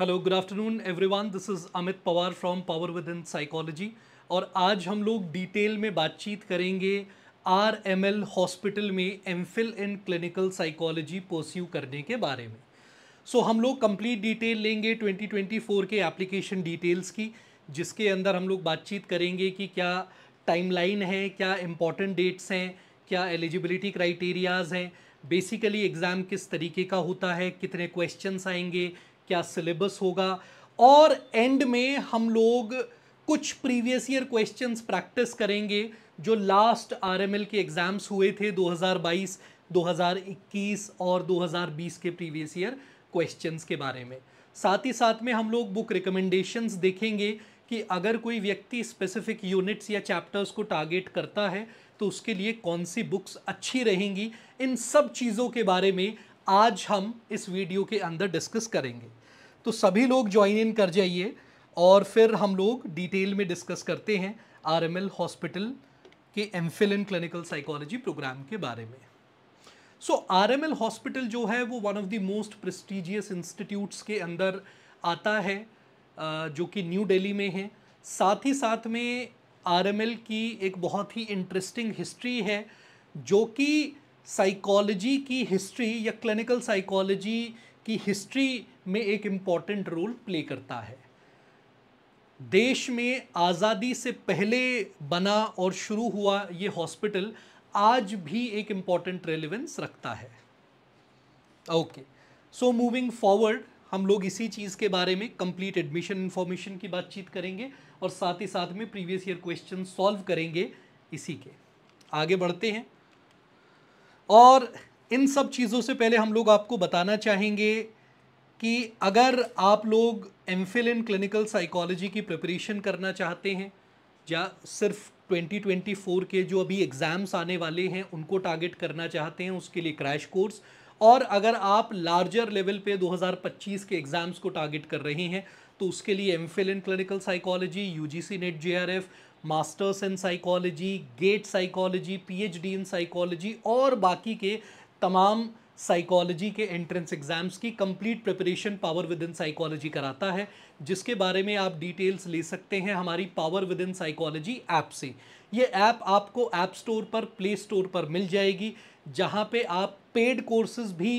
Hello good afternoon everyone this is Amit Pawar from power within psychology और आज हम लोग डिटेल में बातचीत करेंगे आर एम एल हॉस्पिटल में M fill in clinical psychology pursue करने के बारे में सो so, हम लोग कंप्लीट डिटेल लेंगे 2024 के एप्लीकेशन डिटेल्स की जिसके अंदर हम लोग बातचीत करेंगे कि क्या टाइमलाइन है क्या इम्पॉर्टेंट डेट्स हैं क्या एलिजिबिलिटी क्राइटेरियाज़ हैं बेसिकली एग्ज़ाम किस तरीके का होता है कितने क्वेश्चंस आएंगे क्या सिलेबस होगा और एंड में हम लोग कुछ प्रीवियस ईयर क्वेश्चंस प्रैक्टिस करेंगे जो लास्ट आरएमएल के एग्ज़ाम्स हुए थे 2022, 2021 और 2020 के प्रीवियस ईयर क्वेश्चंस के बारे में साथ ही साथ में हम लोग बुक रिकमेंडेशंस देखेंगे कि अगर कोई व्यक्ति स्पेसिफिक यूनिट्स या चैप्टर्स को टारगेट करता है तो उसके लिए कौन सी बुक्स अच्छी रहेंगी इन सब चीज़ों के बारे में आज हम इस वीडियो के अंदर डिस्कस करेंगे तो सभी लोग ज्वाइन इन कर जाइए और फिर हम लोग डिटेल में डिस्कस करते हैं आरएमएल हॉस्पिटल के M in clinical psychology program के बारे में so R M L hospital जो है वो one of the most prestigious institutes के अंदर आता है जो कि न्यू दिल्ली में है साथ ही साथ में आर एम एल की एक बहुत ही इंटरेस्टिंग हिस्ट्री है जो कि साइकोलॉजी की हिस्ट्री या क्लिनिकल साइकोलॉजी की हिस्ट्री में एक इम्पॉर्टेंट रोल प्ले करता है देश में आज़ादी से पहले बना और शुरू हुआ ये हॉस्पिटल आज भी एक इम्पॉर्टेंट रेलिवेंस रखता है ओके सो मूविंग फॉरवर्ड हम लोग इसी चीज़ के बारे में कंप्लीट एडमिशन इन्फॉर्मेशन की बातचीत करेंगे और साथ ही साथ में प्रीवियस ईयर क्वेश्चन सॉल्व करेंगे इसी के आगे बढ़ते हैं और इन सब चीज़ों से पहले हम लोग आपको बताना चाहेंगे कि अगर आप लोग M Phil in clinical psychology की प्रिपरेशन करना चाहते हैं या सिर्फ 2024 के जो अभी एग्ज़ाम्स आने वाले हैं उनको टारगेट करना चाहते हैं उसके लिए क्रैश कोर्स और अगर आप लार्जर लेवल पे 2025 के एग्ज़ाम्स को टारगेट कर रहे हैं तो उसके लिए M fill in clinical psychology U G C NET J R F masters in psychology GATE psychology D in psychology और बाकी के तमाम साइकोलॉजी के एंट्रेंस एग्ज़ाम्स की complete preparation power within psychology कराता है जिसके बारे में आप डिटेल्स ले सकते हैं हमारी power within psychology app से ये ऐप आपको ऐप स्टोर पर प्ले स्टोर पर मिल जाएगी जहाँ पे आप पेड कोर्सेज भी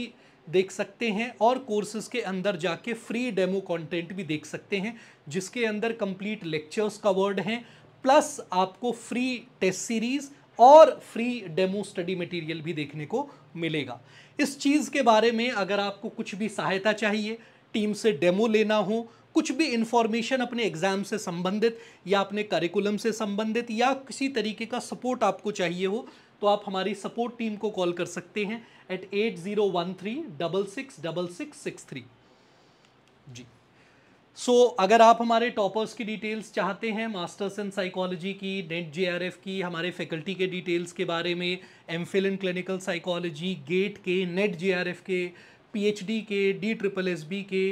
देख सकते हैं और कोर्सेज के अंदर जाके फ्री डेमो कंटेंट भी देख सकते हैं जिसके अंदर कंप्लीट लेक्चर्स कवर्ड हैं प्लस आपको फ्री टेस्ट सीरीज़ और फ्री डेमो स्टडी मटेरियल भी देखने को मिलेगा इस चीज़ के बारे में अगर आपको कुछ भी सहायता चाहिए टीम से डेमो लेना हो कुछ भी इन्फॉर्मेशन अपने एग्ज़ाम से संबंधित या अपने करिकुलम से संबंधित या किसी तरीके का सपोर्ट आपको चाहिए हो तो आप हमारी सपोर्ट टीम को कॉल कर सकते हैं eight eight zero one three double six double six six three जी सो so, अगर आप हमारे टॉपर्स की डिटेल्स चाहते हैं मास्टर्स इन साइकोलॉजी की नेट जे की हमारे फैकल्टी के डिटेल्स के बारे में M fill in clinical psychology GATE के नेट जे के पीएचडी के डी ट्रिपल एस बी के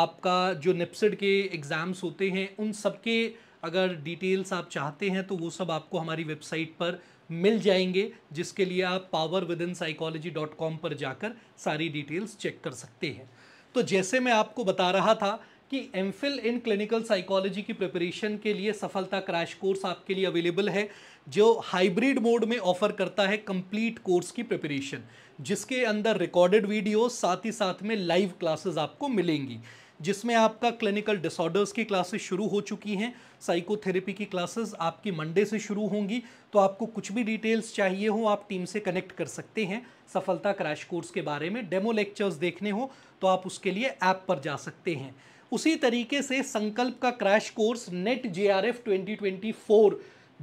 आपका जो निपसड के एग्ज़ाम्स होते हैं उन सब के अगर डिटेल्स आप चाहते हैं तो वो सब आपको हमारी वेबसाइट पर मिल जाएंगे जिसके लिए आप power within psychology dot com पर जाकर सारी डिटेल्स चेक कर सकते हैं तो जैसे मैं आपको बता रहा था कि एम इन क्लिनिकल साइकोलॉजी की प्रिपरेशन के लिए सफलता क्रैश कोर्स आपके लिए अवेलेबल है जो हाइब्रिड मोड में ऑफर करता है कंप्लीट कोर्स की प्रिपरेशन जिसके अंदर रिकॉर्डेड वीडियो साथ ही साथ में लाइव क्लासेस आपको मिलेंगी जिसमें आपका क्लिनिकल डिसऑर्डर्स की क्लासेस शुरू हो चुकी हैं साइकोथेरेपी की क्लासेस आपकी मंडे से शुरू होंगी तो आपको कुछ भी डिटेल्स चाहिए हो आप टीम से कनेक्ट कर सकते हैं सफलता क्रैश कोर्स के बारे में डेमो लेक्चर्स देखने हो तो आप उसके लिए ऐप पर जा सकते हैं उसी तरीके से संकल्प का क्रैश कोर्स नेट जे 2024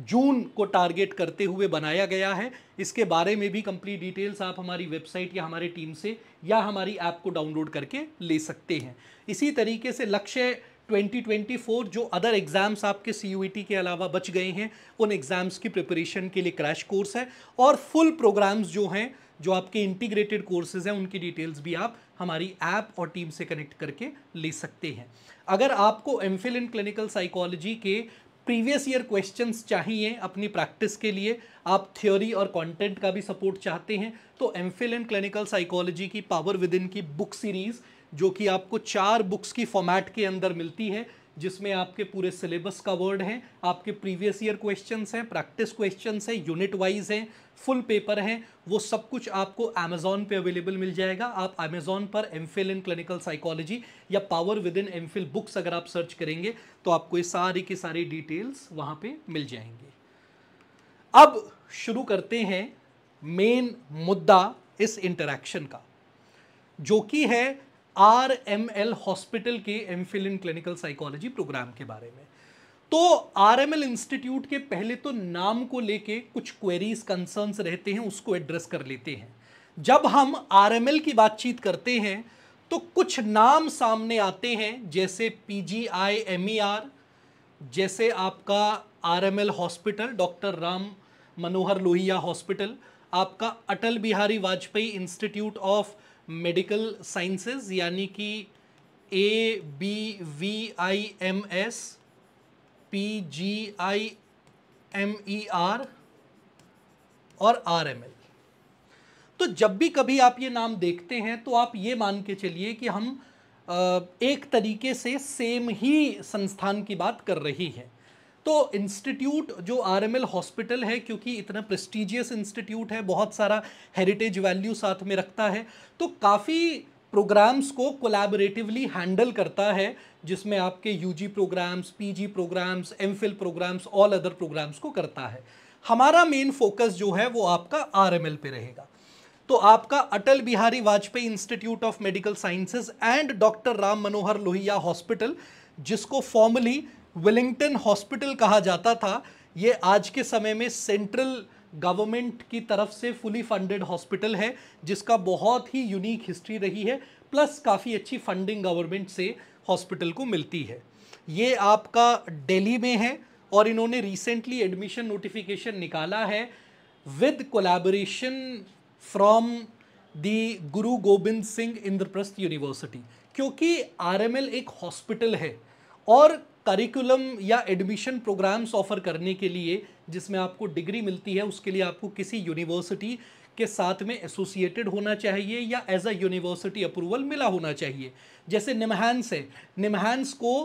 जून को टारगेट करते हुए बनाया गया है इसके बारे में भी कंप्लीट डिटेल्स आप हमारी वेबसाइट या हमारे टीम से या हमारी ऐप को डाउनलोड करके ले सकते हैं इसी तरीके से लक्ष्य 2024 जो अदर एग्ज़ाम्स आपके सी e के अलावा बच गए हैं उन एग्ज़ाम्स की प्रिपरेशन के लिए क्रैश कोर्स है और फुल प्रोग्राम्स जो हैं जो आपके इंटीग्रेटेड कोर्सेज हैं उनकी डिटेल्स भी आप हमारी ऐप और टीम से कनेक्ट करके ले सकते हैं अगर आपको M fill in clinical psychology के प्रीवियस ईयर क्वेश्चंस चाहिए अपनी प्रैक्टिस के लिए आप थ्योरी और कंटेंट का भी सपोर्ट चाहते हैं तो M fill in clinical psychology की पावर विद इन की बुक सीरीज़ जो कि आपको चार बुक्स की फॉर्मेट के अंदर मिलती है जिसमें आपके पूरे सिलेबस कवर्ड हैं आपके प्रीवियस ईयर क्वेश्चंस हैं प्रैक्टिस क्वेश्चंस हैं यूनिट वाइज हैं फुल पेपर हैं वो सब कुछ आपको अमेज़ॉन पे अवेलेबल मिल जाएगा आप अमेज़ॉन पर M fill in clinical psychology या power within M Phil books अगर आप सर्च करेंगे तो आपको ये सारी की सारी डिटेल्स वहाँ पे मिल जाएंगे अब शुरू करते हैं मेन मुद्दा इस इंटरेक्शन का जो कि है आर एम एल हॉस्पिटल के M fill in clinical psychology program के बारे में तो आरएमएल इंस्टीट्यूट के पहले तो नाम को लेके कुछ क्वेरीज कंसर्न्स रहते हैं उसको एड्रेस कर लेते हैं जब हम आरएमएल की बातचीत करते हैं तो कुछ नाम सामने आते हैं जैसे ई आर e जैसे आपका RML hospital doctor Ram Manohar Lohia hospital आपका Atal Bihari Vajpayee institute of medical sciences यानी कि A B V I M S P G I M E R और आर एम एल तो जब भी कभी आप ये नाम देखते हैं तो आप ये मान के चलिए कि हम एक तरीके से सेम ही संस्थान की बात कर रही हैं तो इंस्टीट्यूट जो आरएमएल हॉस्पिटल है क्योंकि इतना प्रेस्टिजियस इंस्टीट्यूट है बहुत सारा हेरिटेज वैल्यू साथ में रखता है तो काफ़ी प्रोग्राम्स को कोलैबोरेटिवली हैंडल करता है जिसमें आपके UG programs PG programs MPhil programs all other programs को करता है हमारा मेन फोकस जो है वो आपका आर पे रहेगा तो आपका Atal Bihari Vajpayee institute of medical sciences and doctor Ram Manohar Lohia hospital जिसको फॉर्मली विलिंगटन हॉस्पिटल कहा जाता था ये आज के समय में सेंट्रल गवर्नमेंट की तरफ से फुली फंडेड हॉस्पिटल है जिसका बहुत ही यूनिक हिस्ट्री रही है प्लस काफ़ी अच्छी फंडिंग गवर्नमेंट से हॉस्पिटल को मिलती है ये आपका दिल्ली में है और इन्होंने रिसेंटली एडमिशन नोटिफिकेशन निकाला है with collaboration from the Guru Gobind Singh Indraprastha university क्योंकि आरएमएल एक हॉस्पिटल है और करिकुलम या एडमिशन प्रोग्राम्स ऑफर करने के लिए जिसमें आपको डिग्री मिलती है उसके लिए आपको किसी यूनिवर्सिटी के साथ में एसोसिएटेड होना चाहिए या एज अ यूनिवर्सिटी अप्रूवल मिला होना चाहिए जैसे निमहांस है निमहांस को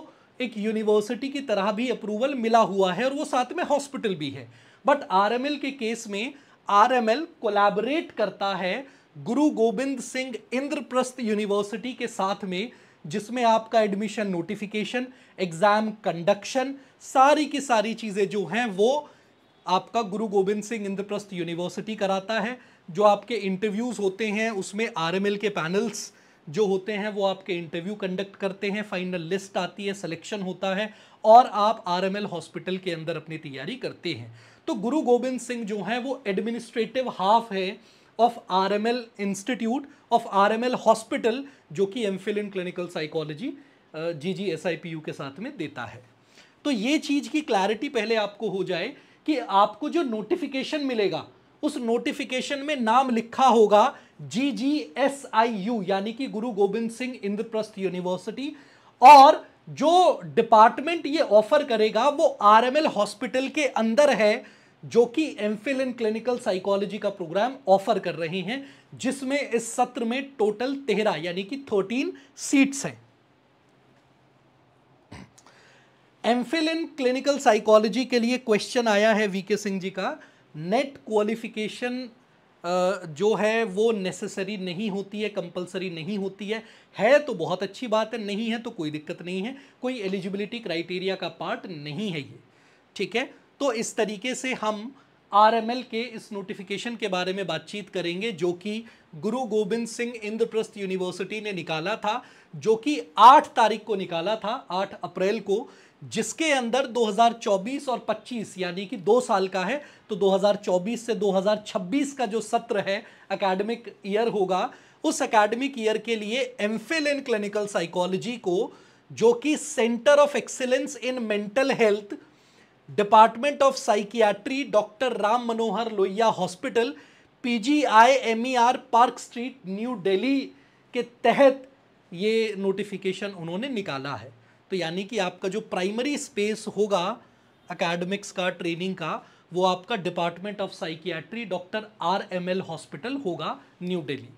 एक यूनिवर्सिटी की तरह भी अप्रूवल मिला हुआ है और वो साथ में हॉस्पिटल भी है बट आर के केस में आरएमएल कोलैबोरेट करता है गुरु गोबिंद सिंह इंद्रप्रस्थ यूनिवर्सिटी के साथ में जिसमें आपका एडमिशन नोटिफिकेशन एग्ज़ाम कंडक्शन सारी की सारी चीज़ें जो हैं वो आपका गुरु गोविंद सिंह इंद्रप्रस्थ यूनिवर्सिटी कराता है जो आपके इंटरव्यूज़ होते हैं उसमें आरएमएल के पैनल्स जो होते हैं वो आपके इंटरव्यू कंडक्ट करते हैं फाइनल लिस्ट आती है सिलेक्शन होता है और आप आरएमएल हॉस्पिटल के अंदर अपनी तैयारी करते हैं तो गुरु गोविंद सिंह जो हैं वो एडमिनिस्ट्रेटिव हाफ है of RML institute of RML hospital जो कि MPhil in clinical psychology G G S I P U के साथ में देता है तो ये चीज़ की क्लैरिटी पहले आपको हो जाए कि आपको जो नोटिफिकेशन मिलेगा उस नोटिफिकेशन में नाम लिखा होगा जी जी एस आई यू यानी कि गुरु गोविंद सिंह इंद्रप्रस्थ यूनिवर्सिटी और जो डिपार्टमेंट ये ऑफर करेगा वो आरएमएल हॉस्पिटल के अंदर है जो कि फिल इन क्लिनिकल साइकोलॉजी का प्रोग्राम ऑफर कर रहे हैं जिसमें इस सत्र में टोटल तेरह यानी कि थर्टीन सीट्स हैं एमफिल इन क्लिनिकल साइकोलॉजी के लिए क्वेश्चन आया है वीके सिंह जी का नेट क्वालिफिकेशन जो है वो नेसेसरी नहीं होती है कंपलसरी नहीं होती है है तो बहुत अच्छी बात है नहीं है तो कोई दिक्कत नहीं है कोई एलिजिबिलिटी क्राइटेरिया का पार्ट नहीं है ये ठीक है तो इस तरीके से हम आरएमएल के इस नोटिफिकेशन के बारे में बातचीत करेंगे जो कि गुरु गोविंद सिंह इंद्रप्रस्थ यूनिवर्सिटी ने निकाला था जो कि 8 तारीख को निकाला था 8 अप्रैल को जिसके अंदर 2024 और 25 यानी कि दो साल का है तो 2024 से 2026 का जो सत्र है एकेडमिक ईयर होगा उस एकेडमिक ईयर के लिए M fill in clinical psychology को जो कि centre of excellence in mental health department of psychiatry doctor Ram Manohar Lohia hospital PGIMER park street New Delhi के तहत ये नोटिफिकेशन उन्होंने निकाला है तो यानी कि आपका जो प्राइमरी स्पेस होगा अकेडमिक्स का ट्रेनिंग का वो आपका department of psychiatry doctor R M L hospital होगा न्यू दिल्ली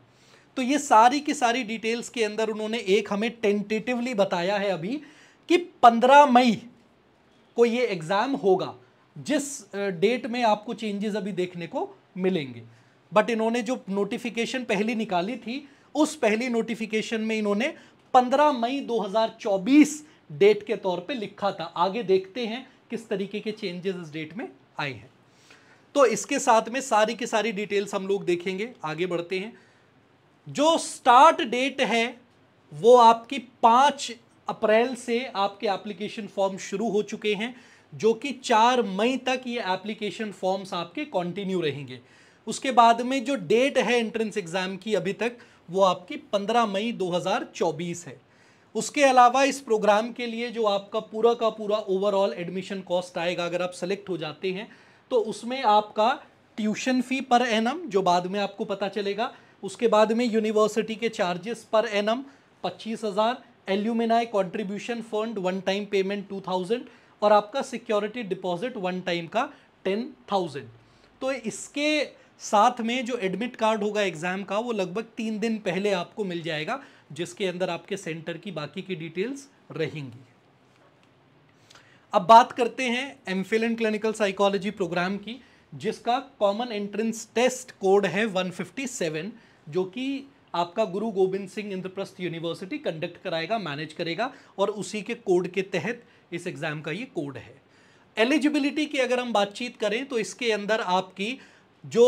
तो ये सारी की सारी डिटेल्स के अंदर उन्होंने एक हमें टेंटेटिवली बताया है अभी कि 15 मई को ये एग्ज़ाम होगा जिस डेट में आपको चेंजेस अभी देखने को मिलेंगे बट इन्होंने जो नोटिफिकेशन पहली निकाली थी उस पहली नोटिफिकेशन में इन्होंने 15 मई 2024 डेट के तौर पे लिखा था आगे देखते हैं किस तरीके के चेंजेस इस डेट में आए हैं तो इसके साथ में सारी की सारी डिटेल्स हम लोग देखेंगे आगे बढ़ते हैं जो स्टार्ट डेट है वो आपकी पाँच अप्रैल से आपके एप्लीकेशन फॉर्म शुरू हो चुके हैं जो कि चार मई तक ये एप्लीकेशन फॉर्म्स आपके कंटिन्यू रहेंगे उसके बाद में जो डेट है एंट्रेंस एग्ज़ाम की अभी तक वो आपकी 15 मई 2024 है उसके अलावा इस प्रोग्राम के लिए जो आपका पूरा का पूरा ओवरऑल एडमिशन कॉस्ट आएगा अगर आप सेलेक्ट हो जाते हैं तो उसमें आपका ट्यूशन फ़ी पर एनम जो बाद में आपको पता चलेगा उसके बाद में यूनिवर्सिटी के चार्जेस पर एनम पच्चीस हज़ार alumni contribution fund one time payment two thousand और आपका सिक्योरिटी डिपॉजिट वन टाइम का टेन थाउजेंड तो इसके साथ में जो एडमिट कार्ड होगा एग्ज़ाम का वो लगभग तीन दिन पहले आपको मिल जाएगा जिसके अंदर आपके सेंटर की बाकी की डिटेल्स रहेंगी अब बात करते हैं M Phil and clinical psychology program की जिसका कॉमन एंट्रेंस टेस्ट कोड है 157 जो कि आपका गुरु गोविंद सिंह इंद्रप्रस्थ यूनिवर्सिटी कंडक्ट कराएगा मैनेज करेगा और उसी के कोड के तहत इस एग्ज़ाम का ये कोड है एलिजिबिलिटी की अगर हम बातचीत करें तो इसके अंदर आपकी जो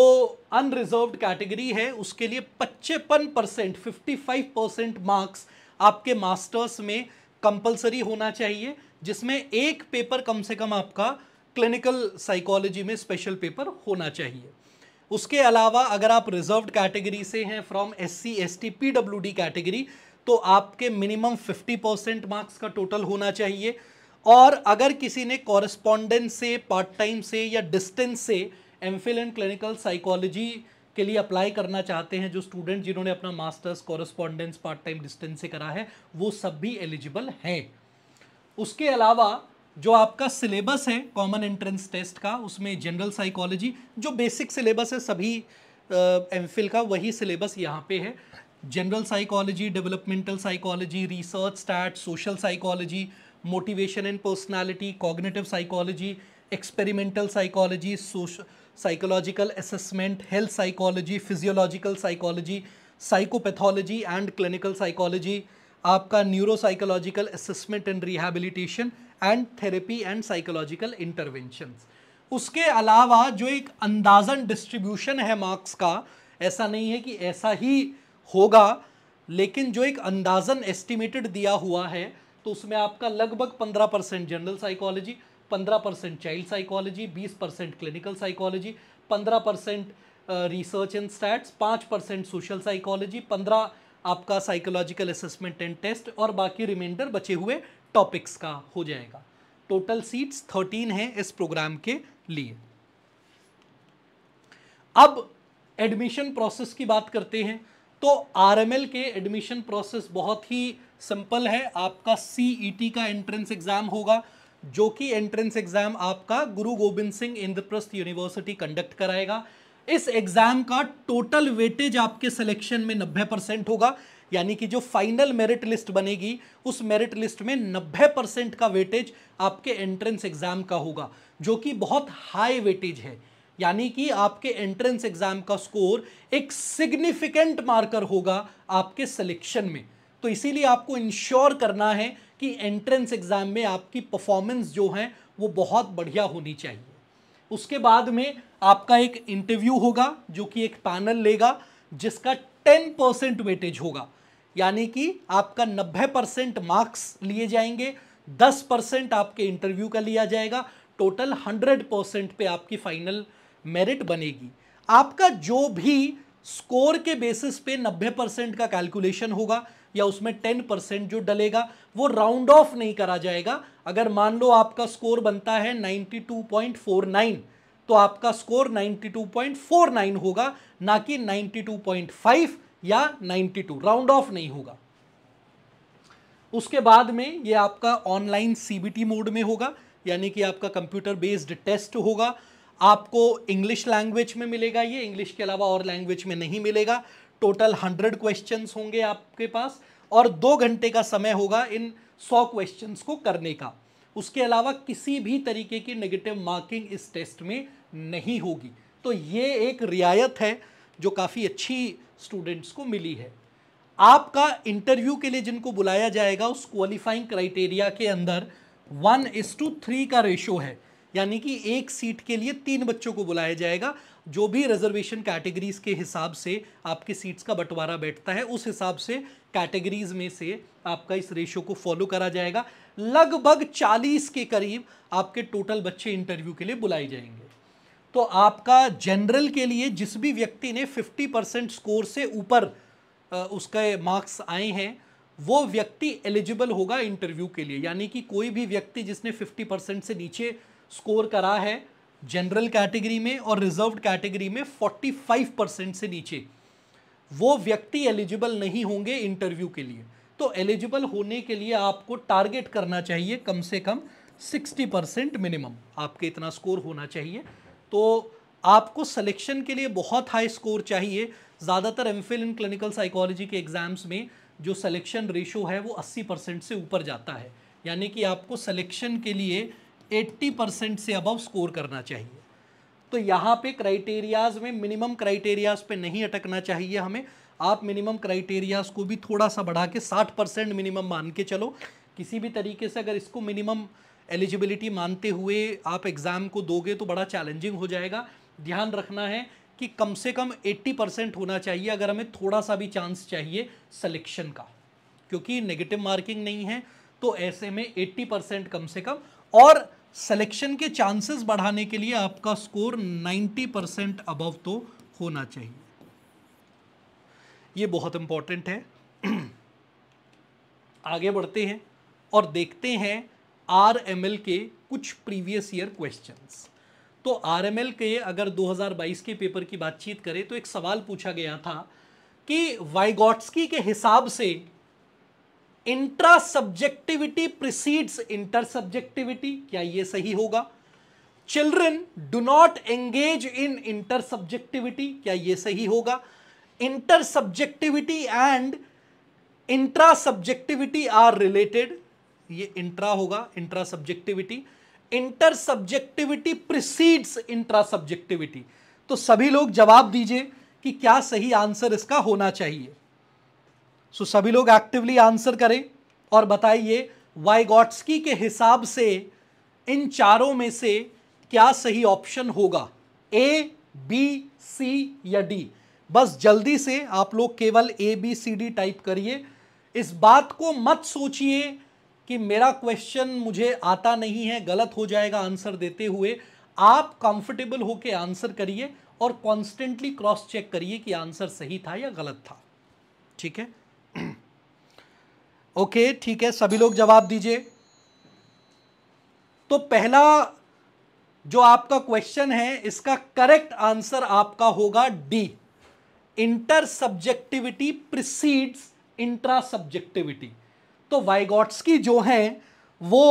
अनरिजर्व कैटेगरी है उसके लिए पचपन percent fifty five percent marks आपके मास्टर्स में कंपलसरी होना चाहिए जिसमें एक पेपर कम से कम आपका क्लिनिकल साइकोलॉजी में स्पेशल पेपर होना चाहिए उसके अलावा अगर आप रिजर्व्ड कैटेगरी से हैं from S C S T P W D category तो आपके मिनिमम 50 परसेंट मार्क्स का टोटल होना चाहिए और अगर किसी ने कॉरस्पॉन्डेंस से पार्ट टाइम से या डिस्टेंस से M Phil and clinical psychology के लिए अप्लाई करना चाहते हैं जो स्टूडेंट जिन्होंने अपना masters correspondence part time distance से करा है वो सब भी एलिजिबल हैं उसके अलावा जो आपका सिलेबस है कॉमन एंट्रेंस टेस्ट का उसमें जनरल साइकोलॉजी जो बेसिक सिलेबस है सभी एम uh, का वही सिलेबस यहाँ पे है general psychology developmental psychology research stat social psychology motivation and personality cognitive psychology experimental psychology psychological assessment health psychology physiological psychology psychopathology and clinical psychology आपका neuro psychological assessment and rehabilitation and therapy and psychological intervention उसके अलावा जो एक अंदाजन distribution है marks का ऐसा नहीं है कि ऐसा ही होगा लेकिन जो एक अंदाजन एस्टिमेटेड दिया हुआ है तो उसमें आपका लगभग पंद्रह परसेंट जनरल साइकोलॉजी पंद्रह परसेंट चाइल्ड साइकोलॉजी बीस परसेंट क्लिनिकल साइकोलॉजी पंद्रह परसेंट रिसर्च एंड स्टैट्स पाँच परसेंट सोशल साइकोलॉजी पंद्रह आपका साइकोलॉजिकल असेसमेंट एंड टेस्ट और बाकी रिमाइंडर बचे हुए टॉपिक्स का हो जाएगा टोटल सीट्स थर्टीन है इस प्रोग्राम के लिए अब एडमिशन प्रोसेस की बात करते हैं तो आरएमएल के एडमिशन प्रोसेस बहुत ही सिंपल है आपका सीईटी e का एंट्रेंस एग्ज़ाम होगा जो कि एंट्रेंस एग्ज़ाम आपका गुरु गोबिंद सिंह इंद्रप्रस्थ यूनिवर्सिटी कंडक्ट कराएगा इस एग्ज़ाम का टोटल वेटेज आपके सिलेक्शन में 90 परसेंट होगा यानी कि जो फाइनल मेरिट लिस्ट बनेगी उस मेरिट लिस्ट में 90 परसेंट का वेटेज आपके एंट्रेंस एग्ज़ाम का होगा जो कि बहुत हाई वेटेज है यानी कि आपके एंट्रेंस एग्ज़ाम का स्कोर एक सिग्निफिकेंट मार्कर होगा आपके सिलेक्शन में तो इसीलिए आपको इंश्योर करना है कि एंट्रेंस एग्ज़ाम में आपकी परफॉर्मेंस जो है वो बहुत बढ़िया होनी चाहिए उसके बाद में आपका एक इंटरव्यू होगा जो कि एक पैनल लेगा जिसका टेन परसेंट वेटेज होगा यानी कि आपका नब्बे परसेंट मार्क्स लिए जाएंगे दस परसेंट आपके इंटरव्यू का लिया जाएगा टोटल हंड्रेड परसेंट पे आपकी फाइनल मेरिट बनेगी आपका जो भी स्कोर के बेसिस पे नब्बे परसेंट का कैलकुलेशन होगा या उसमें टेन परसेंट जो डलेगा वो राउंड ऑफ नहीं करा जाएगा अगर मान लो आपका स्कोर बनता है ninety two point four nine तो आपका स्कोर 92.49 होगा ना कि 92.5 या 92 राउंड ऑफ नहीं होगा उसके बाद में ये आपका ऑनलाइन सीबीटी मोड में होगा यानी कि आपका कंप्यूटर बेस्ड टेस्ट होगा आपको इंग्लिश लैंग्वेज में मिलेगा ये इंग्लिश के अलावा और लैंग्वेज में नहीं मिलेगा टोटल हंड्रेड क्वेश्चंस होंगे आपके पास और दो घंटे का समय होगा इन सौ क्वेश्चंस को करने का उसके अलावा किसी भी तरीके की नेगेटिव मार्किंग इस टेस्ट में नहीं होगी तो ये एक रियायत है जो काफ़ी अच्छी स्टूडेंट्स को मिली है आपका इंटरव्यू के लिए जिनको बुलाया जाएगा उस क्वालिफाइंग क्राइटेरिया के अंदर वन इस टू थ्री का रेशो है यानी कि एक सीट के लिए तीन बच्चों को बुलाया जाएगा जो भी रिजर्वेशन कैटेगरीज के हिसाब से आपके सीट्स का बंटवारा बैठता है उस हिसाब से कैटेगरीज में से आपका इस रेशो को फॉलो करा जाएगा लगभग 40 के करीब आपके टोटल बच्चे इंटरव्यू के लिए बुलाए जाएंगे तो आपका जनरल के लिए जिस भी व्यक्ति ने 50 परसेंट स्कोर से ऊपर उसके मार्क्स आए हैं वो व्यक्ति एलिजिबल होगा इंटरव्यू के लिए यानी कि कोई भी व्यक्ति जिसने 50 परसेंट से नीचे स्कोर करा है जनरल कैटेगरी में और रिजर्व कैटेगरी में 45 परसेंट से नीचे वो व्यक्ति एलिजिबल नहीं होंगे इंटरव्यू के लिए तो एलिजिबल होने के लिए आपको टारगेट करना चाहिए कम से कम 60 परसेंट मिनिमम आपके इतना स्कोर होना चाहिए तो आपको सिलेक्शन के लिए बहुत हाई स्कोर चाहिए ज़्यादातर एम इन क्लिनिकल साइकोलॉजी के एग्ज़ाम्स में जो सिलेक्शन रेशो है वो 80 परसेंट से ऊपर जाता है यानी कि आपको सिलेक्शन के लिए 80 परसेंट से अबव स्कोर करना चाहिए तो यहाँ पे क्राइटेरियाज़ में मिनिमम क्राइटेरियाज़ पे नहीं अटकना चाहिए हमें आप मिनिमम क्राइटेरियाज को भी थोड़ा सा बढ़ा के साठ परसेंट मिनिमम मान के चलो किसी भी तरीके से अगर इसको मिनिमम एलिजिबिलिटी मानते हुए आप एग्ज़ाम को दोगे तो बड़ा चैलेंजिंग हो जाएगा ध्यान रखना है कि कम से कम 80 परसेंट होना चाहिए अगर हमें थोड़ा सा भी चांस चाहिए सिलेक्शन का क्योंकि नेगेटिव मार्किंग नहीं है तो ऐसे में 80 परसेंट कम से कम और सिलेक्शन के चांसेस बढ़ाने के लिए आपका स्कोर 90 परसेंट अबव तो होना चाहिए ये बहुत इम्पॉर्टेंट है आगे बढ़ते हैं और देखते हैं आर एम एल के कुछ प्रीवियस ईयर क्वेश्चंस तो आर एम एल के अगर 2022 के पेपर की बातचीत करें तो एक सवाल पूछा गया था कि वाइगॉट्सकी के हिसाब से intra subjectivity precedes inter subjectivity क्या ये सही होगा children do not engage in inter subjectivity क्या ये सही होगा intersubjectivity and intra subjectivity are related ये इंट्रा होगा intra subjectivity inter subjectivity precedes intra subjectivity तो सभी लोग जवाब दीजिए कि क्या सही आंसर इसका होना चाहिए सो so, सभी लोग एक्टिवली आंसर करें और बताइए वाइगॉट्सकी के हिसाब से इन चारों में से क्या सही ऑप्शन होगा ए बी सी या डी बस जल्दी से आप लोग केवल A B C D type करिए इस बात को मत सोचिए कि मेरा क्वेश्चन मुझे आता नहीं है गलत हो जाएगा आंसर देते हुए आप कंफर्टेबल होके आंसर करिए और कॉन्स्टेंटली क्रॉस चेक करिए कि आंसर सही था या गलत था ठीक है ओके ठीक है सभी लोग जवाब दीजिए तो पहला जो आपका क्वेश्चन है इसका करेक्ट आंसर आपका होगा D inter subjectivity precedes intra subjectivity तो की जो हैं वो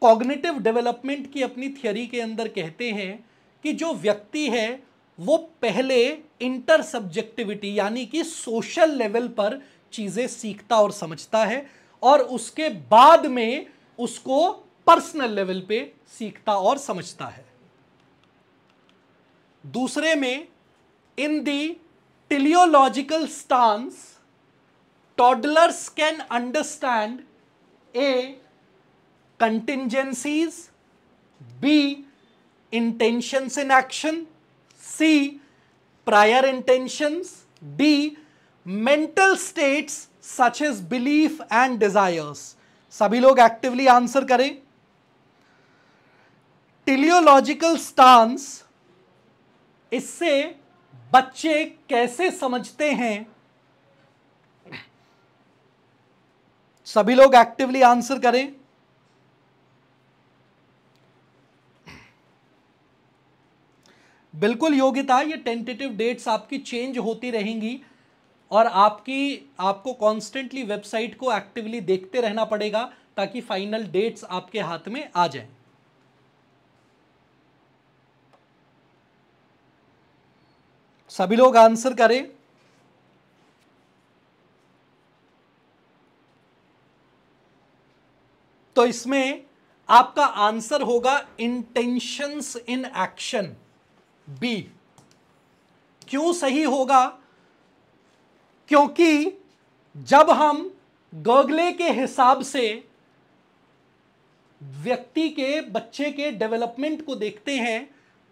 कॉग्निटिव डेवलपमेंट की अपनी थियोरी के अंदर कहते हैं कि जो व्यक्ति है वो पहले इंटर सब्जेक्टिविटी यानी कि सोशल लेवल पर चीज़ें सीखता और समझता है और उसके बाद में उसको पर्सनल लेवल पे सीखता और समझता है दूसरे में इन दी teleological stance, toddlers can understand A. Contingencies, B. Intentions in action, C. Prior intentions, D. Mental states such as belief and desires. सभी लोग एक्टिवली आंसर करें टिलियोलॉजिकल स्टांस इससे बच्चे कैसे समझते हैं सभी लोग एक्टिवली आंसर करें बिल्कुल योग्यता ये टेंटेटिव डेट्स आपकी चेंज होती रहेंगी और आपकी आपको कॉन्स्टेंटली वेबसाइट को एक्टिवली देखते रहना पड़ेगा ताकि फाइनल डेट्स आपके हाथ में आ जाएं सभी लोग आंसर करें तो इसमें आपका आंसर होगा इंटेंशंस इन एक्शन बी क्यों सही होगा क्योंकि जब हम गगले के हिसाब से व्यक्ति के बच्चे के डेवलपमेंट को देखते हैं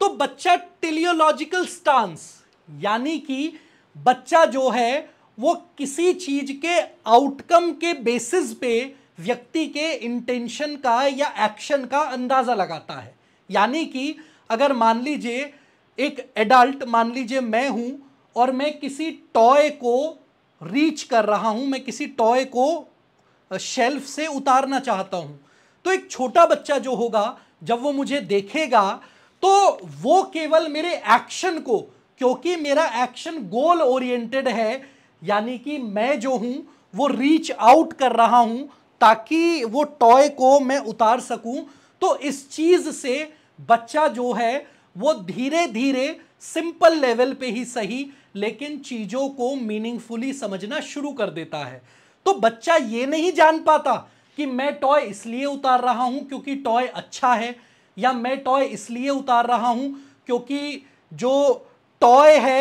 तो बच्चा टेलियोलॉजिकल स्टांस यानी कि बच्चा जो है वो किसी चीज के आउटकम के बेसिस पे व्यक्ति के इंटेंशन का या एक्शन का अंदाज़ा लगाता है यानी कि अगर मान लीजिए एक एडल्ट मान लीजिए मैं हूं और मैं किसी टॉय को रीच कर रहा हूँ मैं किसी टॉय को शेल्फ से उतारना चाहता हूँ तो एक छोटा बच्चा जो होगा जब वो मुझे देखेगा तो वो केवल मेरे एक्शन को क्योंकि मेरा एक्शन गोल ओरिएंटेड है यानी कि मैं जो हूँ वो रीच आउट कर रहा हूँ ताकि वो टॉय को मैं उतार सकूँ तो इस चीज़ से बच्चा जो है वो धीरे धीरे सिंपल लेवल पे ही सही लेकिन चीज़ों को मीनिंगफुली समझना शुरू कर देता है तो बच्चा ये नहीं जान पाता कि मैं टॉय इसलिए उतार रहा हूँ क्योंकि टॉय अच्छा है या मैं टॉय इसलिए उतार रहा हूँ क्योंकि जो टॉय है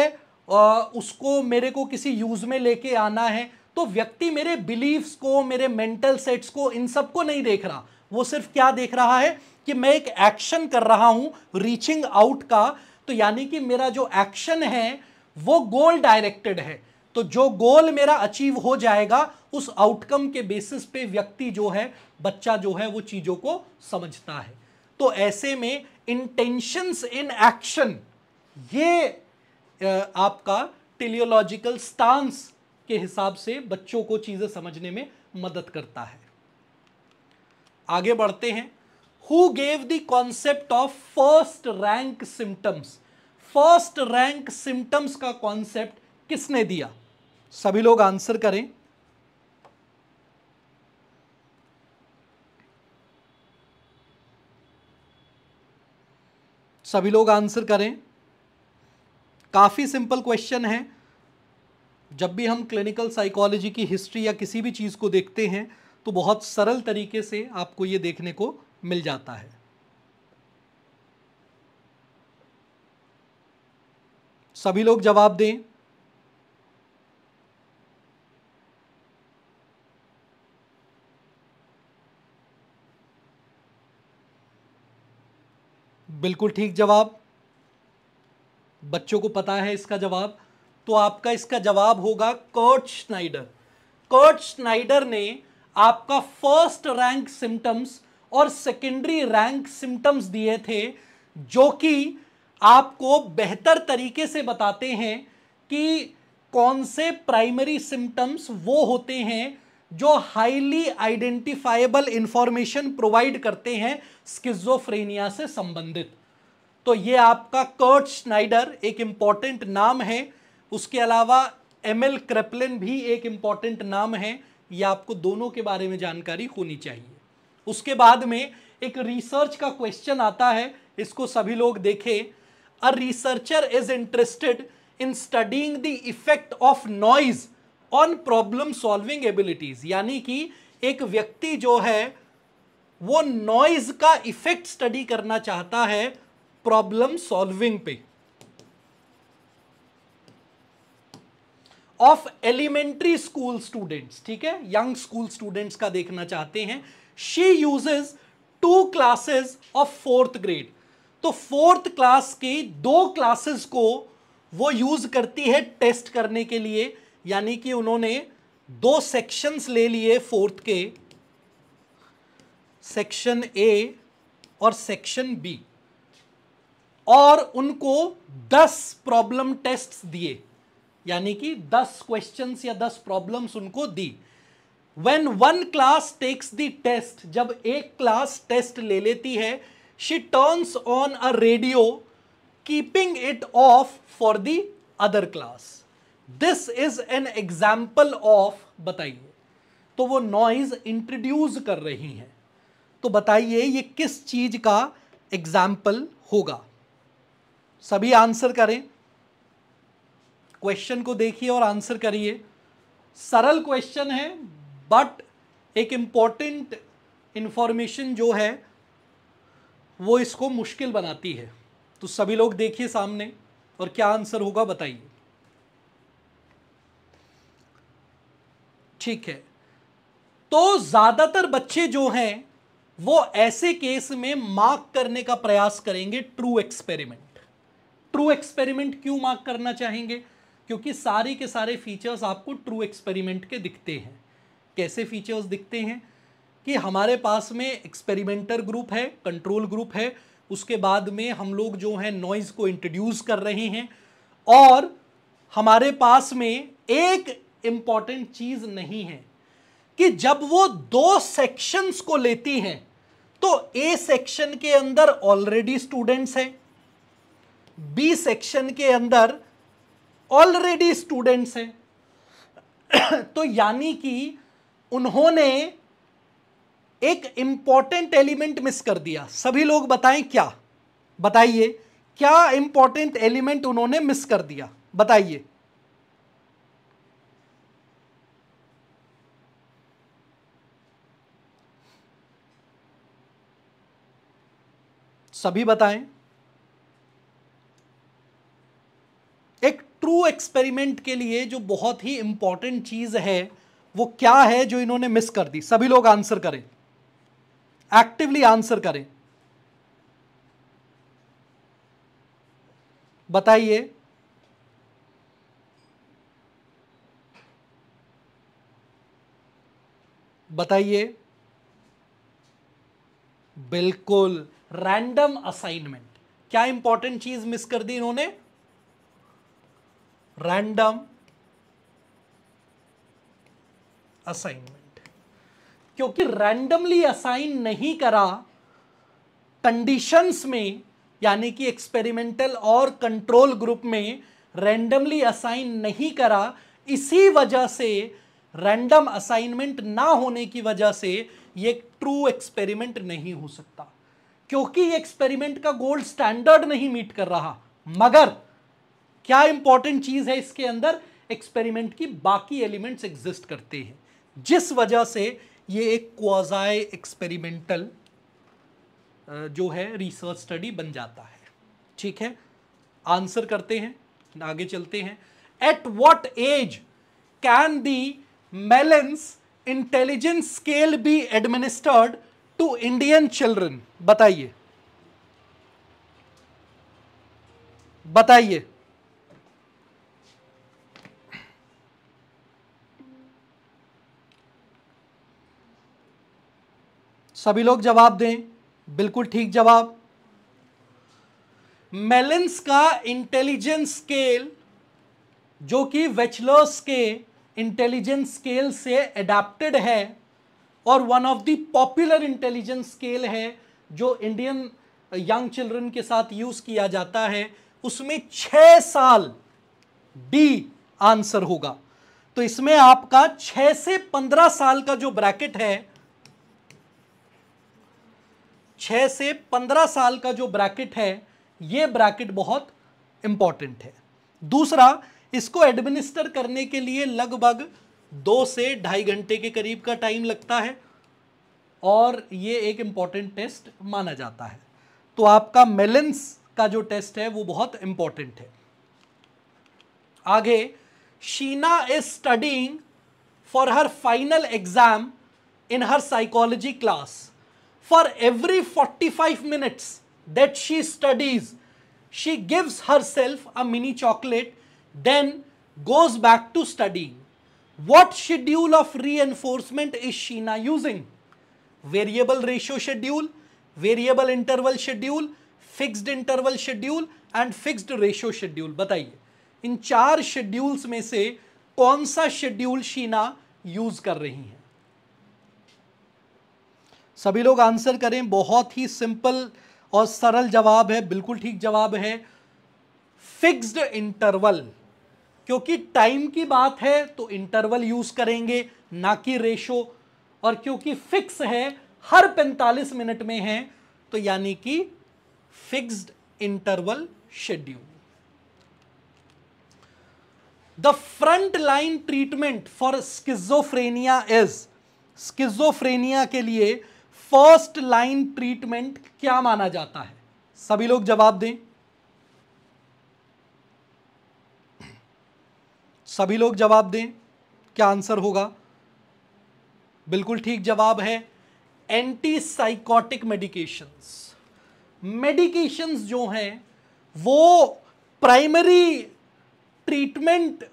उसको मेरे को किसी यूज़ में लेके आना है तो व्यक्ति मेरे बिलीव्स को मेरे मेंटल सेट्स को इन सब को नहीं देख रहा वो सिर्फ क्या देख रहा है कि मैं एक एक्शन कर रहा हूँ रीचिंग आउट का तो यानी कि मेरा जो एक्शन है वो गोल डायरेक्टेड है तो जो गोल मेरा अचीव हो जाएगा उस आउटकम के बेसिस पे व्यक्ति जो है बच्चा जो है वो चीज़ों को समझता है तो ऐसे में इंटेंशंस इन एक्शन ये आपका टेलियोलॉजिकल स्टांस के हिसाब से बच्चों को चीज़ें समझने में मदद करता है आगे बढ़ते हैं who gave the concept of first rank symptoms first rank symptoms का कॉन्सेप्ट किसने दिया सभी लोग आंसर करें सभी लोग आंसर करें काफ़ी सिंपल क्वेश्चन है जब भी हम क्लिनिकल साइकोलॉजी की हिस्ट्री या किसी भी चीज़ को देखते हैं तो बहुत सरल तरीके से आपको ये देखने को मिल जाता है सभी लोग जवाब दें बिल्कुल ठीक जवाब बच्चों को पता है इसका जवाब तो आपका इसका जवाब होगा कर्ट स्नाइडर कर्ट स्नाइडर ने आपका फर्स्ट रैंक सिम्टम्स और सेकेंडरी रैंक सिम्टम्स दिए थे जो कि आपको बेहतर तरीके से बताते हैं कि कौन से प्राइमरी सिम्टम्स वो होते हैं जो हाईली आइडेंटिफाइबल इंफॉर्मेशन प्रोवाइड करते हैं स्किजोफ्रेनिया से संबंधित तो ये आपका कर्ट स्नाइडर एक इम्पॉर्टेंट नाम है उसके अलावा एम एल क्रेपलिन भी एक इम्पॉर्टेंट नाम है ये आपको दोनों के बारे में जानकारी होनी चाहिए उसके बाद में एक रिसर्च का क्वेश्चन आता है इसको सभी लोग देखें a researcher is interested in studying the effect of noise on problem solving abilities यानी कि एक व्यक्ति जो है वो नॉइज का इफेक्ट स्टडी करना चाहता है प्रॉब्लम सॉल्विंग पे ऑफ एलिमेंट्री स्कूल स्टूडेंट्स ठीक है यंग स्कूल स्टूडेंट्स का देखना चाहते हैं she uses two classes of fourth grade तो फोर्थ क्लास की दो क्लासेस को वो यूज करती है टेस्ट करने के लिए यानी कि उन्होंने दो सेक्शंस ले लिए फोर्थ के सेक्शन ए और सेक्शन बी और उनको 10 प्रॉब्लम टेस्ट्स दिए यानी कि 10 क्वेश्चंस या 10 प्रॉब्लम्स उनको दी when one class takes the test जब एक क्लास टेस्ट ले लेती है she turns on a radio keeping it off for the other class this is an example of बताइए तो वो नॉइज इंट्रोड्यूस कर रही हैं तो बताइए ये किस चीज का एग्जाम्पल होगा सभी आंसर करें क्वेश्चन को देखिए और आंसर करिए सरल क्वेश्चन है बट एक इम्पॉर्टेंट इन्फॉर्मेशन जो है वो इसको मुश्किल बनाती है तो सभी लोग देखिए सामने और क्या आंसर होगा बताइए ठीक है तो ज़्यादातर बच्चे जो हैं वो ऐसे केस में मार्क करने का प्रयास करेंगे ट्रू एक्सपेरिमेंट ट्रू एक्सपेरिमेंट क्यों मार्क करना चाहेंगे क्योंकि सारे के सारे फीचर्स आपको ट्रू एक्सपेरिमेंट के दिखते हैं कैसे फीचर्स दिखते हैं कि हमारे पास में एक्सपेरिमेंटर ग्रुप है कंट्रोल ग्रुप है उसके बाद में हम लोग जो है नॉइज़ को इंट्रोड्यूस कर रहे हैं और हमारे पास में एक इंपॉर्टेंट चीज़ नहीं है कि जब वो दो सेक्शंस को लेती हैं तो ए सेक्शन के अंदर ऑलरेडी स्टूडेंट्स हैं बी सेक्शन के अंदर ऑलरेडी स्टूडेंट्स हैं तो यानी कि उन्होंने एक इंपॉर्टेंट एलिमेंट मिस कर दिया सभी लोग बताएं क्या बताइए क्या इंपॉर्टेंट एलिमेंट उन्होंने मिस कर दिया बताइए सभी बताएं एक्सपेरिमेंट के लिए जो बहुत ही इंपॉर्टेंट चीज है वो क्या है जो इन्होंने मिस कर दी सभी लोग आंसर करें एक्टिवली आंसर करें बताइए बताइए बिल्कुल रैंडम असाइनमेंट क्या इंपॉर्टेंट चीज मिस कर दी इन्होंने रैंडम असाइनमेंट क्योंकि रैंडमली असाइन नहीं करा कंडीशंस में यानी कि एक्सपेरिमेंटल और कंट्रोल ग्रुप में रैंडमली असाइन नहीं करा इसी वजह से रैंडम असाइनमेंट ना होने की वजह से ये ट्रू एक्सपेरिमेंट नहीं हो सकता क्योंकि एक्सपेरिमेंट का गोल्ड स्टैंडर्ड नहीं मीट कर रहा मगर क्या इंपॉर्टेंट चीज़ है इसके अंदर एक्सपेरिमेंट की बाकी एलिमेंट्स एग्जिस्ट करते हैं जिस वजह से ये एक क्वाजाय एक्सपेरिमेंटल जो है रिसर्च स्टडी बन जाता है ठीक है आंसर करते हैं आगे चलते हैं at what age can the Malin's intelligence scale be administered to Indian children बताइए बताइए सभी लोग जवाब दें बिल्कुल ठीक जवाब मेलेंस का इंटेलिजेंस स्केल जो कि वेचलर्स के इंटेलिजेंस स्केल से एडाप्टेड है और one of the popular intelligence scale है जो इंडियन यंग चिल्ड्रन के साथ यूज़ किया जाता है उसमें छह साल डी आंसर होगा तो इसमें आपका छह से पंद्रह साल का जो ब्रैकेट है छः से पंद्रह साल का जो ब्रैकेट है ये ब्रैकेट बहुत इम्पॉर्टेंट है दूसरा इसको एडमिनिस्टर करने के लिए लगभग दो से ढाई घंटे के करीब का टाइम लगता है और ये एक इम्पॉर्टेंट टेस्ट माना जाता है तो आपका मेलेंस का जो टेस्ट है वो बहुत इम्पॉर्टेंट है आगे Sheena is studying for her final exam in her psychology class for every 45 minutes that she studies, she gives herself a mini chocolate, then goes back to studying. What schedule of reinforcement is Sheena using? Variable ratio schedule, variable interval schedule, fixed interval schedule and fixed ratio schedule bataiye in char schedules mein se kaun sa schedule sheena use kar rahi hai सभी लोग answer करें बहुत ही simple और सरल जवाब है बिल्कुल ठीक जवाब है फिक्स्ड इंटरवल क्योंकि टाइम की बात है तो इंटरवल यूज करेंगे ना कि रेशो और क्योंकि फिक्स है हर 45 मिनट में है तो यानी कि fixed interval schedule the front line treatment for schizophrenia is schizophrenia के लिए फर्स्ट लाइन ट्रीटमेंट क्या माना जाता है सभी लोग जवाब दें सभी लोग जवाब दें क्या आंसर होगा बिल्कुल ठीक जवाब है एंटी साइकोटिक मेडिकेशंस मेडिकेशंस जो हैं वो प्राइमरी ट्रीटमेंट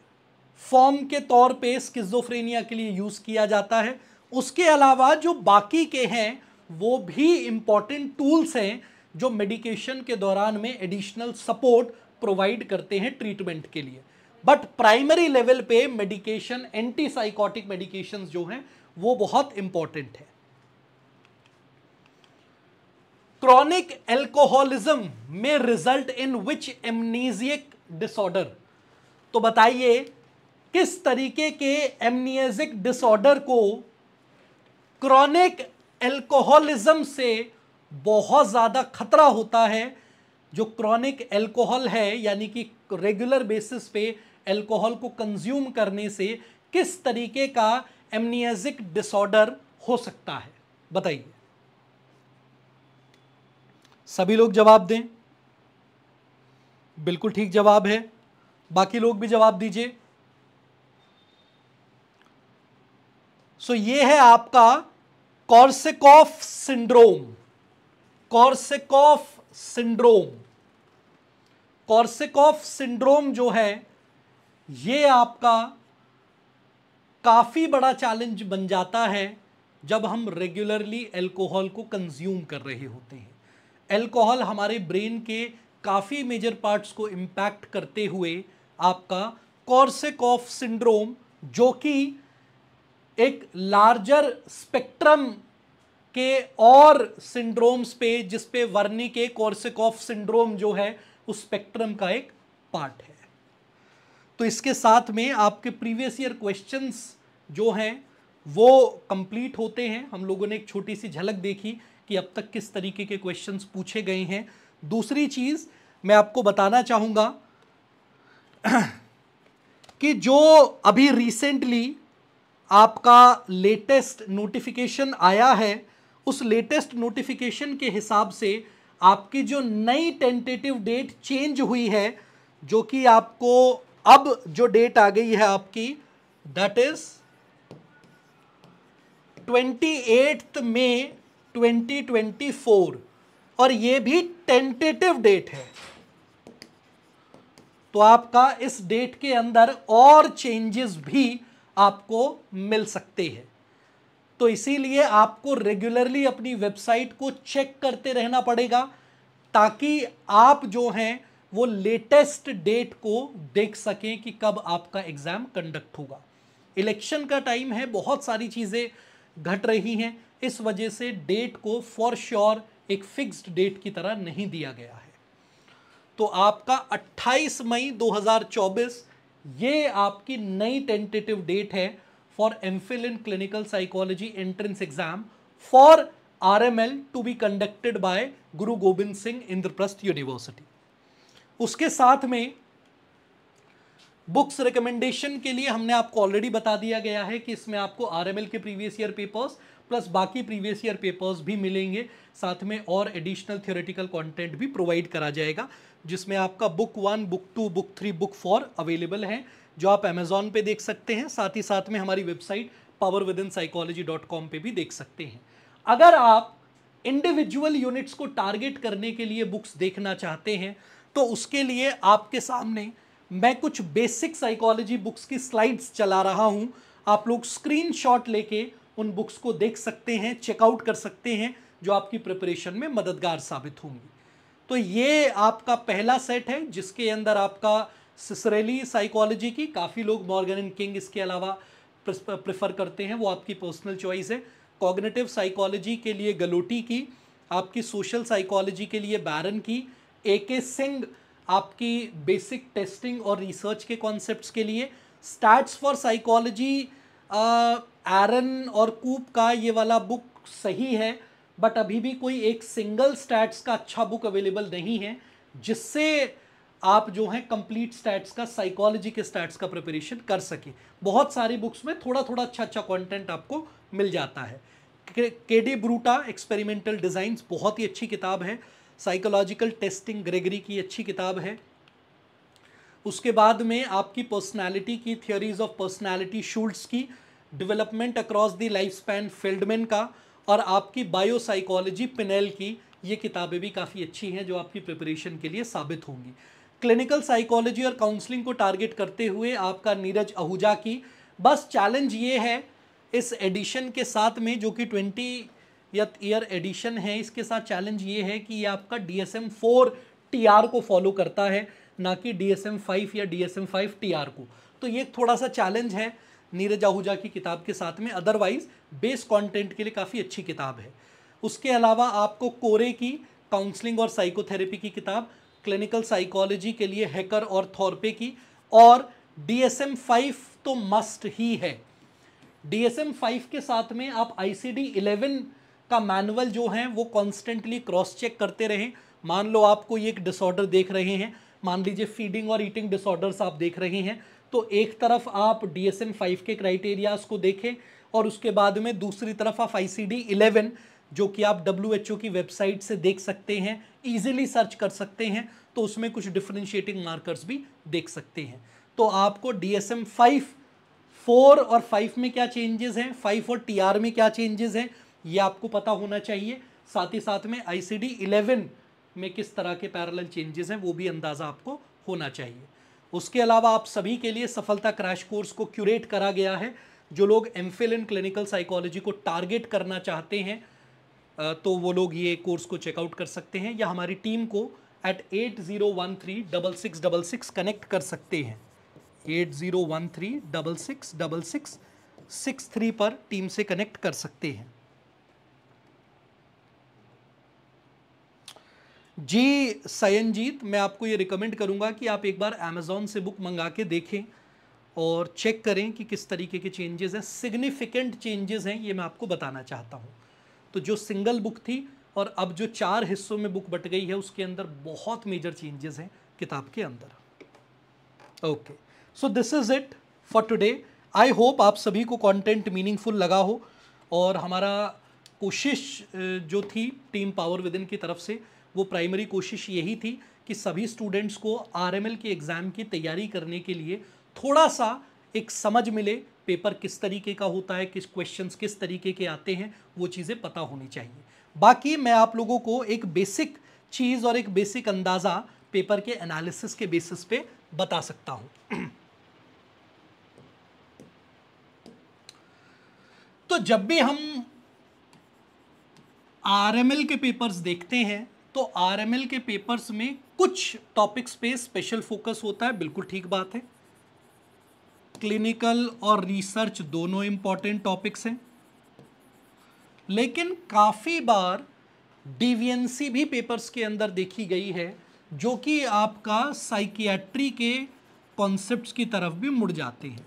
फॉर्म के तौर पे स्किजोफ्रेनिया के लिए यूज़ किया जाता है उसके अलावा जो बाकी के हैं वो भी इम्पॉर्टेंट टूल्स हैं जो मेडिकेशन के दौरान में एडिशनल सपोर्ट प्रोवाइड करते हैं ट्रीटमेंट के लिए बट प्राइमरी लेवल पे मेडिकेशन एंटी साइकोटिक मेडिकेशन जो हैं वो बहुत इंपॉर्टेंट है क्रॉनिक एल्कोहलिज्म में result in which amnesic disorder तो बताइए किस तरीके के एमनीजिक डिसऑर्डर को क्रॉनिक एल्कोहलिज्म से बहुत ज़्यादा खतरा होता है जो क्रॉनिक एल्कोहल है यानी कि रेगुलर बेसिस पे एल्कोहल को कंज्यूम करने से किस तरीके का एमनियाजिक डिसऑर्डर हो सकता है बताइए सभी लोग जवाब दें बिल्कुल ठीक जवाब है बाकी लोग भी जवाब दीजिए सो so, ये है आपका Korsakoff syndrome Korsakoff syndrome Korsakoff syndrome जो है ये आपका काफ़ी बड़ा चैलेंज बन जाता है जब हम रेगुलरली एल्कोहल को कंज्यूम कर रहे होते हैं एल्कोहल हमारे ब्रेन के काफ़ी मेजर पार्ट्स को इम्पैक्ट करते हुए आपका कॉर्सिकॉफ सिंड्रोम जो कि एक लार्जर स्पेक्ट्रम के और सिंड्रोम्स पे जिस पे वर्नी के कोर्सिकॉफ सिंड्रोम जो है उस स्पेक्ट्रम का एक पार्ट है तो इसके साथ में आपके प्रीवियस ईयर क्वेश्चंस जो हैं वो कंप्लीट होते हैं हम लोगों ने एक छोटी सी झलक देखी कि अब तक किस तरीके के क्वेश्चंस पूछे गए हैं दूसरी चीज़ मैं आपको बताना चाहूँगा कि जो अभी रिसेंटली आपका लेटेस्ट नोटिफिकेशन आया है उस लेटेस्ट नोटिफिकेशन के हिसाब से आपकी जो नई टेंटेटिव डेट चेंज हुई है जो कि आपको अब जो डेट आ गई है आपकी दैट इज ट्वेंटी मई 2024 और ये भी टेंटेटिव डेट है तो आपका इस डेट के अंदर और चेंजेस भी आपको मिल सकते हैं तो इसीलिए आपको रेगुलरली अपनी वेबसाइट को चेक करते रहना पड़ेगा ताकि आप जो हैं वो लेटेस्ट डेट को देख सकें कि कब आपका एग्ज़ाम कंडक्ट होगा इलेक्शन का टाइम है बहुत सारी चीज़ें घट रही हैं इस वजह से डेट को फॉर श्योर sure एक फिक्स्ड डेट की तरह नहीं दिया गया है तो आपका 28 मई 2024 ये आपकी नई टेंटेटिव डेट है for MPhil in clinical psychology entrance exam for R M L to be conducted by Guru Gobind Singh Indraprastha university उसके साथ में बुक्स रिकमेंडेशन के लिए हमने आपको ऑलरेडी बता दिया गया है कि इसमें आपको आर एम एल के प्रीवियस ईयर पेपर्स प्लस बाकी प्रीवियस ईयर पेपर्स भी मिलेंगे साथ में और एडिशनल थियोरेटिकल कंटेंट भी प्रोवाइड करा जाएगा जिसमें आपका book one book two book three book four available है जो आप अमेज़ॉन पे देख सकते हैं साथ ही साथ में हमारी website power within psychology dot com पर भी देख सकते हैं अगर आप इंडिविजुअल यूनिट्स को टारगेट करने के लिए बुक्स देखना चाहते हैं तो उसके लिए आपके सामने मैं कुछ बेसिक साइकोलॉजी बुक्स की स्लाइड्स चला रहा हूँ आप लोग स्क्रीनशॉट लेके उन बुक्स को देख सकते हैं चेकआउट कर सकते हैं जो आपकी प्रिपरेशन में मददगार साबित होंगी तो ये आपका पहला सेट है जिसके अंदर आपका सिसरेली साइकोलॉजी की काफ़ी लोग मॉर्गन एंड किंग इसके अलावा प्रेफर करते हैं वो आपकी पर्सनल चॉइस है कॉग्नेटिव साइकोलॉजी के लिए गलोटी की आपकी सोशल साइकोलॉजी के लिए बैरन की ए के सिंह आपकी बेसिक टेस्टिंग और रिसर्च के कॉन्सेप्ट्स के लिए स्टैट्स फॉर साइकोलॉजी एरन और कूप का ये वाला बुक सही है बट अभी भी कोई एक सिंगल स्टैट्स का अच्छा बुक अवेलेबल नहीं है जिससे आप जो है कंप्लीट स्टैट्स का साइकोलॉजी के स्टैट्स का प्रिपरेशन कर सकें बहुत सारी बुक्स में थोड़ा थोड़ा अच्छा अच्छा कंटेंट आपको मिल जाता है के डी ब्रूटा एक्सपेरिमेंटल डिज़ाइंस बहुत ही अच्छी किताब है साइकोलॉजिकल टेस्टिंग ग्रेगरी की अच्छी किताब है उसके बाद में आपकी पर्सनैलिटी की थियोरीज ऑफ पर्सनैलिटी शूल्ड्स की development across the life span Feldman का और आपकी बायोसाइकोलॉजी पिनेल की ये किताबें भी काफ़ी अच्छी हैं जो आपकी प्रिपरेशन के लिए साबित होंगी क्लिनिकल साइकोलॉजी और काउंसलिंग को टारगेट करते हुए आपका नीरज आहूजा की बस चैलेंज ये है इस एडिशन के साथ में जो कि ट्वेंटी ईयर एडिशन है इसके साथ चैलेंज ये है कि ये आपका D S M four T R को फॉलो करता है ना कि डी एस एम फाइव या D S M five T R को तो ये थोड़ा सा चैलेंज है नीरज आहूजा की किताब के साथ में अदरवाइज बेस कंटेंट के लिए काफ़ी अच्छी किताब है उसके अलावा आपको कोरे की काउंसलिंग और साइकोथेरेपी की किताब क्लिनिकल साइकोलॉजी के लिए हैकर और थॉरपे की और डी एस एम फाइव तो मस्ट ही है डी एस एम फाइव के साथ में आप आई सी डी इलेवन का मैनुअल जो है वो कॉन्स्टेंटली क्रॉस चेक करते रहें मान लो आप कोई एक डिसऑर्डर देख रहे हैं मान लीजिए फीडिंग और ईटिंग डिसऑर्डर्स आप देख रहे हैं तो एक तरफ आप डी एस एम फाइव के क्राइटेरियाज को देखें और उसके बाद में दूसरी तरफ आप आई सी डी इलेवन जो कि आप डब्ल्यू एच ओ की वेबसाइट से देख सकते हैं ईजिली सर्च कर सकते हैं तो उसमें कुछ डिफ्रेंशिएटिंग मार्कर्स भी देख सकते हैं तो आपको D S M five four और फाइव में क्या चेंजेस हैं फाइव और टी आर में क्या चेंजेस हैं ये आपको पता होना चाहिए साथ ही साथ में आई सी डी इलेवन में किस तरह के पैरल चेंजेस हैं वो भी अंदाज़ा आपको होना चाहिए उसके अलावा आप सभी के लिए सफलता क्रैश कोर्स को क्यूरेट करा गया है जो लोग M Phil in clinical psychology को टारगेट करना चाहते हैं तो वो लोग ये कोर्स को चेकआउट कर सकते हैं या हमारी टीम को eight eight zero one three double six double six connect कर सकते हैं eight zero one three double six double six six three पर टीम से कनेक्ट कर सकते हैं जी सयनजीत मैं आपको ये रिकमेंड करूँगा कि आप एक बार अमेज़ोन से बुक मंगा के देखें और चेक करें कि किस तरीके के चेंजेस हैं सिग्निफिकेंट चेंजेस हैं ये मैं आपको बताना चाहता हूँ तो जो सिंगल बुक थी और अब जो चार हिस्सों में बुक बट गई है उसके अंदर बहुत मेजर चेंजेस हैं किताब के अंदर okay so this is it for today I hope आप सभी को कंटेंट मीनिंगफुल लगा हो और हमारा कोशिश जो थी टीम पावर विद इन की तरफ से वो प्राइमरी कोशिश यही थी कि सभी स्टूडेंट्स को आर के एग्ज़ाम की तैयारी करने के लिए थोड़ा सा एक समझ मिले पेपर किस तरीके का होता है किस क्वेश्चंस किस तरीके के आते हैं वो चीज़ें पता होनी चाहिए बाकी मैं आप लोगों को एक बेसिक चीज़ और एक बेसिक अंदाज़ा पेपर के एनालिसिस के बेसिस पे बता सकता हूँ तो जब भी हम आरएमएल के पेपर्स देखते हैं तो एल के पेपर्स में कुछ टॉपिक्स पे स्पेशल फोकस होता है बिल्कुल ठीक बात है क्लिनिकल और रिसर्च दोनों इंपॉर्टेंट टॉपिक्स हैं लेकिन काफ़ी बार डिवियंसी भी पेपर्स के अंदर देखी गई है जो कि आपका साइकियाट्री के कॉन्सेप्ट्स की तरफ भी मुड़ जाते हैं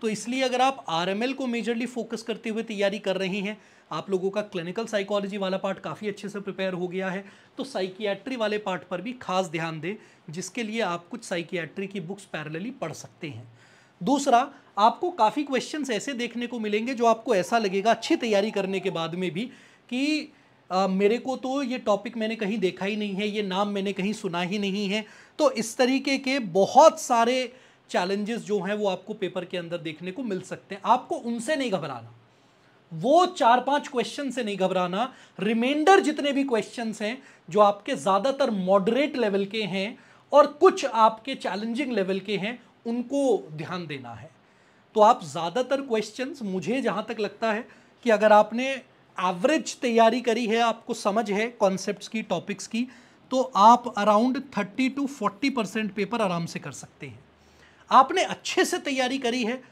तो इसलिए अगर आप आरएमएल को मेजरली फोकस करते हुए तैयारी कर रहे हैं आप लोगों का क्लिनिकल साइकोलॉजी वाला पार्ट काफ़ी अच्छे से प्रिपेयर हो गया है तो साइकियाट्री वाले पार्ट पर भी खास ध्यान दें जिसके लिए आप कुछ साइकियाट्री की बुक्स पैरेलली पढ़ सकते हैं दूसरा आपको काफ़ी क्वेश्चंस ऐसे देखने को मिलेंगे जो आपको ऐसा लगेगा अच्छी तैयारी करने के बाद में भी कि आ, मेरे को तो ये टॉपिक मैंने कहीं देखा ही नहीं है ये नाम मैंने कहीं सुना ही नहीं है तो इस तरीके के बहुत सारे चैलेंजेस जो हैं वो आपको पेपर के अंदर देखने को मिल सकते हैं आपको उनसे नहीं घबराना वो चार पांच क्वेश्चन से नहीं घबराना रिमाइंडर जितने भी क्वेश्चन हैं जो आपके ज़्यादातर मॉडरेट लेवल के हैं और कुछ आपके चैलेंजिंग लेवल के हैं उनको ध्यान देना है तो आप ज़्यादातर क्वेश्चन मुझे जहां तक लगता है कि अगर आपने एवरेज तैयारी करी है आपको समझ है कॉन्सेप्ट की टॉपिक्स की तो आप around thirty two forty percent paper आराम से कर सकते हैं आपने अच्छे से तैयारी करी है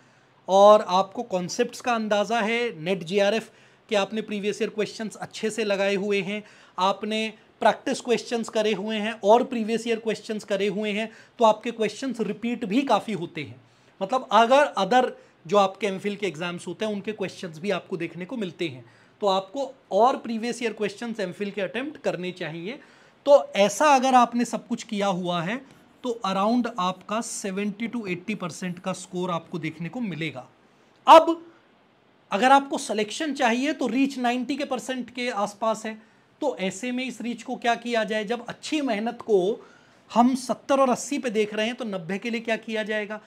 और आपको कॉन्सेप्ट्स का अंदाज़ा है नेट जीआरएफ के आपने प्रीवियस ईयर क्वेश्चंस अच्छे से लगाए हुए हैं आपने प्रैक्टिस क्वेश्चंस करे हुए हैं और प्रीवियस ईयर क्वेश्चंस करे हुए हैं तो आपके क्वेश्चंस रिपीट भी काफ़ी होते हैं मतलब अगर अदर जो आपके एम के एग्ज़ाम्स होते हैं उनके क्वेश्चन भी आपको देखने को मिलते हैं तो आपको और प्रीवियस ईयर क्वेश्चन एम के अटैम्प्ट करने चाहिए तो ऐसा अगर आपने सब कुछ किया हुआ है तो अराउंड आपका 70 टू 80 परसेंट का स्कोर आपको देखने को मिलेगा अब अगर आपको सिलेक्शन चाहिए तो रीच 90 के परसेंट के आसपास है तो ऐसे में इस रीच को क्या किया जाए जब अच्छी मेहनत को हम 70 और 80 पे देख रहे हैं तो 90 के लिए क्या किया जाएगा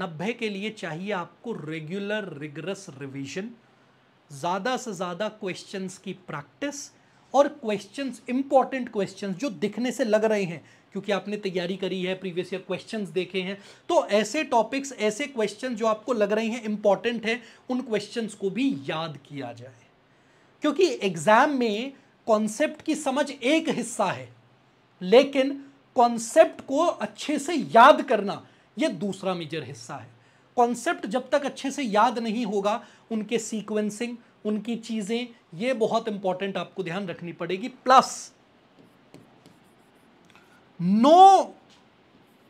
90 के लिए चाहिए आपको रेगुलर रिग्रस रिविजन ज़्यादा से ज़्यादा क्वेश्चन की प्रैक्टिस और क्वेश्चन इंपॉर्टेंट क्वेश्चन जो दिखने से लग रहे हैं क्योंकि आपने तैयारी करी है प्रीवियस ईयर क्वेश्चन देखे हैं तो ऐसे टॉपिक्स ऐसे क्वेश्चन जो आपको लग रहे हैं इंपॉर्टेंट हैं उन क्वेश्चन को भी याद किया जाए क्योंकि एग्जाम में कॉन्सेप्ट की समझ एक हिस्सा है लेकिन कॉन्सेप्ट को अच्छे से याद करना यह दूसरा मेजर हिस्सा है कॉन्सेप्ट जब तक अच्छे से याद नहीं होगा उनके सीक्वेंसिंग उनकी चीज़ें ये बहुत इंपॉर्टेंट आपको ध्यान रखनी पड़ेगी plus no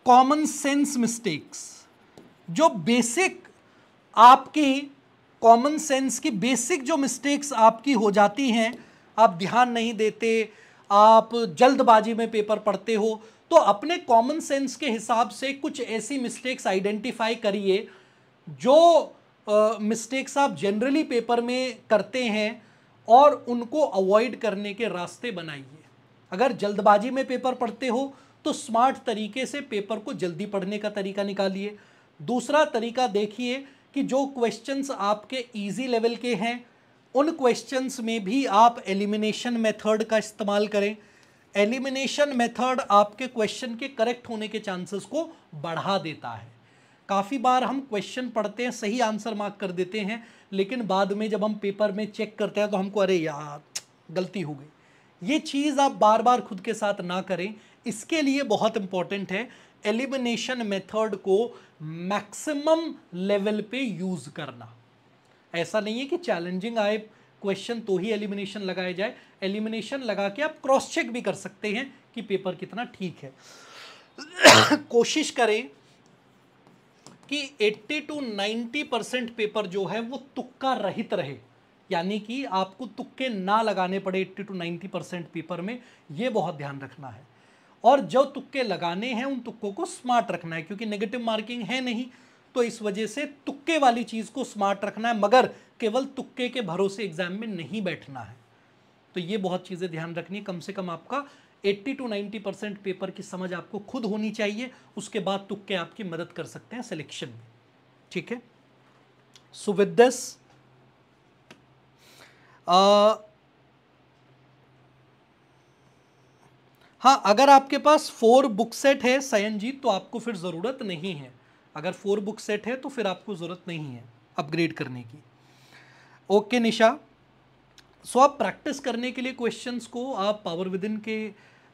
common sense mistakes जो बेसिक आपकी कॉमन सेंस की बेसिक जो मिस्टेक्स आपकी हो जाती हैं आप ध्यान नहीं देते आप जल्दबाजी में पेपर पढ़ते हो तो अपने कॉमन सेंस के हिसाब से कुछ ऐसी मिस्टेक्स आइडेंटिफाई करिए जो मिस्टेक्स आप जनरली पेपर में करते हैं और उनको अवॉइड करने के रास्ते बनाइए अगर जल्दबाजी में पेपर पढ़ते हो तो स्मार्ट तरीके से पेपर को जल्दी पढ़ने का तरीका निकालिए दूसरा तरीका देखिए कि जो क्वेश्चंस आपके इजी लेवल के हैं उन क्वेश्चंस में भी आप एलिमिनेशन मेथड का इस्तेमाल करें एलिमिनेशन मेथड आपके क्वेश्चन के करेक्ट होने के चांसेस को बढ़ा देता है काफ़ी बार हम क्वेश्चन पढ़ते हैं सही आंसर मार्क कर देते हैं लेकिन बाद में जब हम पेपर में चेक करते हैं तो हमको अरे यार गलती हो गई ये चीज़ आप बार बार खुद के साथ ना करें इसके लिए बहुत इम्पॉर्टेंट है एलिमिनेशन मेथड को मैक्सिमम लेवल पे यूज़ करना ऐसा नहीं है कि चैलेंजिंग आए क्वेश्चन तो ही एलिमिनेशन लगाया जाए एलिमिनेशन लगा के आप क्रॉस चेक भी कर सकते हैं कि पेपर कितना ठीक है कोशिश करें कि 80 टू 90 परसेंट पेपर जो है वो तुक्का रहित रहे यानी कि आपको तुक्के ना लगाने पड़े 80 टू 90 परसेंट पेपर में ये बहुत ध्यान रखना है और जो तुक्के लगाने हैं उन तुक्कों को स्मार्ट रखना है क्योंकि नेगेटिव मार्किंग है नहीं तो इस वजह से तुक्के वाली चीज़ को स्मार्ट रखना है मगर केवल तुक्के के भरोसे एग्जाम में नहीं बैठना है तो ये बहुत चीज़ें ध्यान रखनी है कम से कम आपका 80 टू 90 परसेंट पेपर की समझ आपको खुद होनी चाहिए उसके बाद तुक्के आपकी मदद कर सकते हैं सिलेक्शन में ठीक है सो विद दिस हाँ अगर आपके पास फोर बुक सेट है सायन जी तो आपको फिर ज़रूरत नहीं है अगर फोर बुक सेट है तो फिर आपको ज़रूरत नहीं है अपग्रेड करने की ओके निशा सो आप प्रैक्टिस करने के लिए क्वेश्चंस को आप पावर विदिन के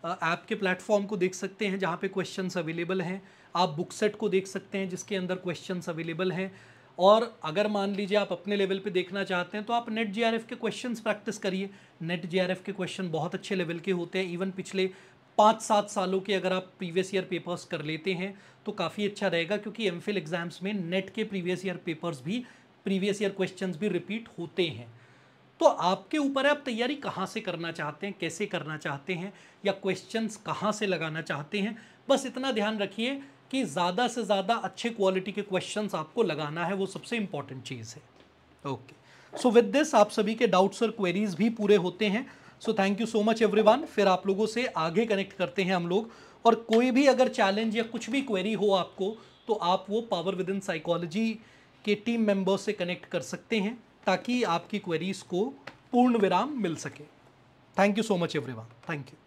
ऐप के प्लेटफॉर्म को देख सकते हैं जहाँ पे क्वेश्चंस अवेलेबल हैं आप बुक सेट को देख सकते हैं जिसके अंदर क्वेश्चंस अवेलेबल हैं और अगर मान लीजिए आप अपने लेवल पे देखना चाहते हैं तो आप नेट जी के क्वेश्चन प्रैक्टिस करिए नेट जी के क्वेश्चन बहुत अच्छे लेवल के होते हैं इवन पिछले पाँच सात सालों के अगर आप प्रीवियस ईयर पेपर्स कर लेते हैं तो काफ़ी अच्छा रहेगा क्योंकि एम एग्ज़ाम्स में नेट के प्रीवियस ईयर पेपर्स भी प्रीवियस ईयर क्वेश्चन भी रिपीट होते हैं तो आपके ऊपर है आप तैयारी कहाँ से करना चाहते हैं कैसे करना चाहते हैं या क्वेश्चंस कहाँ से लगाना चाहते हैं बस इतना ध्यान रखिए कि ज़्यादा से ज़्यादा अच्छे क्वालिटी के क्वेश्चंस आपको लगाना है वो सबसे इम्पॉर्टेंट चीज़ है ओके सो विद दिस आप सभी के डाउट्स और क्वेरीज भी पूरे होते हैं so thank you so much everyone फिर आप लोगों से आगे कनेक्ट करते हैं हम लोग और कोई भी अगर चैलेंज या कुछ भी क्वेरी हो आपको तो आप वो पावर विद इन साइकोलॉजी के टीम मेंबर्स से कनेक्ट कर सकते हैं ताकि आपकी क्वेरीज़ को पूर्ण विराम मिल सके thank you so much everyone thank you